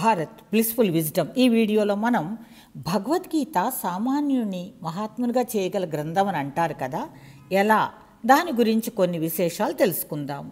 Bharat blissful wisdom ఈ వీడియోలో మనం భగవద్గీత సామాన్యుని మహాత్ములుగా చేయగల గ్రంథం అని అంటారు కదా ఎలా దాని గురించి కొన్ని విశేషాలు తెలుసుకుందాం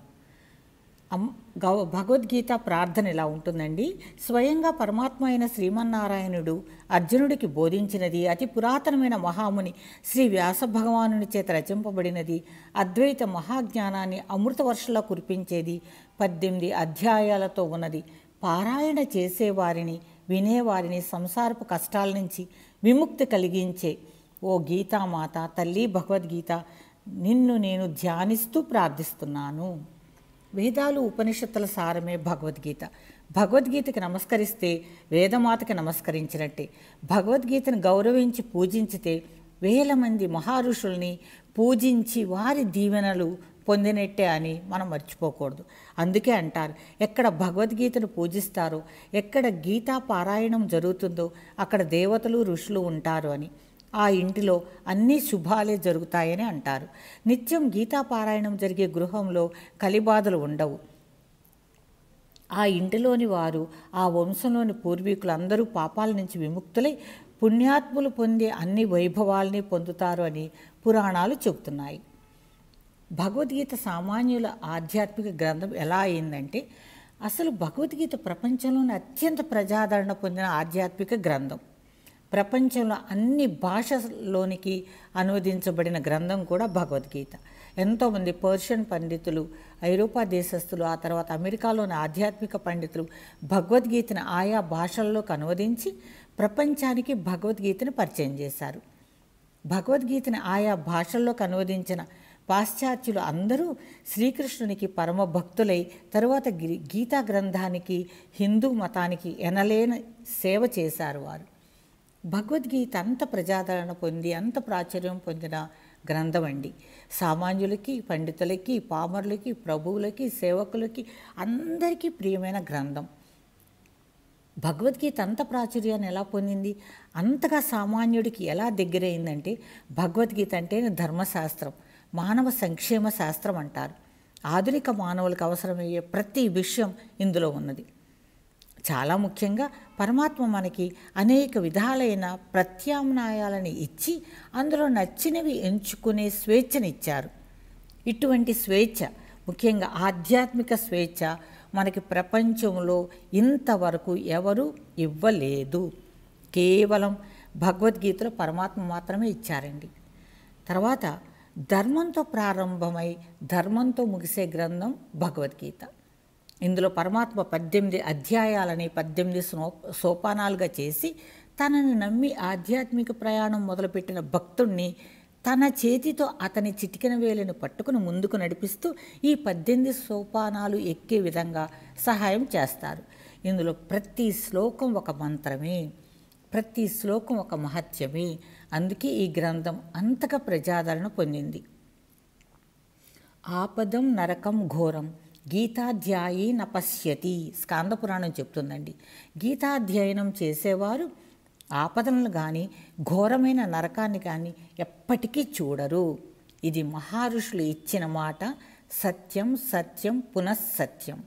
భగవద్గీత ప్రార్థన ఇలా ఉంటుందండి స్వయంగా పరమాత్మ అయిన శ్రీమన్నారాయణుడు అర్జునుడికి బోధించినది అతి పురాతనమైన మహాముని శ్రీ వ్యాస భగవానుని చేత రచింపబడినది అద్వైత మహాజ్ఞానాన్ని అమృతవర్షలా కురిపించేది పద్దెనిమిది అధ్యాయాలతో ఉన్నది పారాయణ చేసేవారిని వినేవారిని సంసారపు కష్టాల నుంచి విముక్తి కలిగించే ఓ గీతామాత తల్లి భగవద్గీత నిన్ను నేను ధ్యానిస్తూ ప్రార్థిస్తున్నాను వేదాలు ఉపనిషత్తుల సారమే భగవద్గీత భగవద్గీతకి నమస్కరిస్తే వేదమాతకి నమస్కరించినట్టే భగవద్గీతను గౌరవించి పూజించితే వేల మంది మహారుషుల్ని పూజించి వారి దీవెనలు పొందినట్టే అని మనం మర్చిపోకూడదు అందుకే అంటారు ఎక్కడ భగవద్గీతను పూజిస్తారో ఎక్కడ గీతా పారాయణం జరుగుతుందో అక్కడ దేవతలు ఋషులు ఉంటారు అని ఆ ఇంటిలో అన్ని శుభాలే జరుగుతాయని అంటారు నిత్యం గీతా పారాయణం జరిగే గృహంలో కలిబాధలు ఉండవు ఆ ఇంటిలోని వారు ఆ వంశంలోని పూర్వీకులు అందరూ పాపాల నుంచి విముక్తులై పుణ్యాత్ములు పొందే అన్ని వైభవాల్ని పొందుతారు అని పురాణాలు చెబుతున్నాయి భగవద్గీత సామాన్యుల ఆధ్యాత్మిక గ్రంథం ఎలా అయిందంటే అసలు భగవద్గీత ప్రపంచంలోని అత్యంత ప్రజాదరణ పొందిన ఆధ్యాత్మిక గ్రంథం ప్రపంచంలో అన్ని భాషలోనికి అనువదించబడిన గ్రంథం కూడా భగవద్గీత ఎంతోమంది పర్షియన్ పండితులు ఐరోపా దేశస్థులు ఆ తర్వాత అమెరికాలోని ఆధ్యాత్మిక పండితులు భగవద్గీతను ఆయా భాషల్లోకి అనువదించి ప్రపంచానికి భగవద్గీతను పరిచయం చేశారు భగవద్గీతను ఆయా భాషల్లోకి అనువదించిన పాశ్చాత్యులు అందరూ శ్రీకృష్ణునికి పరమ భక్తులై తరువాత గీతా గ్రంథానికి హిందూ మతానికి ఎనలేని సేవ చేశారు వారు భగవద్గీత అంత ప్రజాదరణ పొంది అంత ప్రాచుర్యం పొందిన గ్రంథం అండి సామాన్యులకి పండితులకి పామరులకి ప్రభువులకి సేవకులకి అందరికీ ప్రియమైన గ్రంథం భగవద్గీత అంత ప్రాచుర్యాన్ని ఎలా పొందింది అంతగా సామాన్యుడికి ఎలా దగ్గరైందంటే భగవద్గీత అంటే ధర్మశాస్త్రం మానవ సంక్షేమ శాస్త్రం అంటారు ఆధునిక మానవులకు అవసరమయ్యే ప్రతి విషయం ఇందులో ఉన్నది చాలా ముఖ్యంగా పరమాత్మ మనకి అనేక విధాలైన ప్రత్యామ్నాయాలను ఇచ్చి అందులో నచ్చినవి ఎంచుకునే స్వేచ్ఛనిచ్చారు ఇటువంటి స్వేచ్ఛ ముఖ్యంగా ఆధ్యాత్మిక స్వేచ్ఛ మనకి ప్రపంచంలో ఇంతవరకు ఎవరు ఇవ్వలేదు కేవలం భగవద్గీతలో పరమాత్మ మాత్రమే ఇచ్చారండి తర్వాత ధర్మంతో ప్రారంభమై ధర్మంతో ముగిసే గ్రంథం భగవద్గీత ఇందులో పరమాత్మ పద్దెనిమిది అధ్యాయాలని పద్దెనిమిది సోపానాలుగా చేసి తనని నమ్మి ఆధ్యాత్మిక ప్రయాణం మొదలుపెట్టిన భక్తుణ్ణి తన చేతితో అతని చిటికిన వేలను పట్టుకుని ముందుకు నడిపిస్తూ ఈ పద్దెనిమిది సోపానాలు ఎక్కే విధంగా సహాయం చేస్తారు ఇందులో ప్రతి శ్లోకం ఒక మంత్రమే ప్రతి శ్లోకం ఒక మహత్యమే అందుకే ఈ గ్రంథం అంతగా ప్రజాదరణ పొందింది ఆపదం నరకం ఘోరం గీతాధ్యాయీ నపశ్యతి స్కాందపురాణం చెప్తుందండి గీతాధ్యయనం చేసేవారు ఆపదలను కానీ ఘోరమైన నరకాన్ని కానీ ఎప్పటికీ చూడరు ఇది మహారుషులు ఇచ్చిన మాట సత్యం సత్యం పునఃసత్యం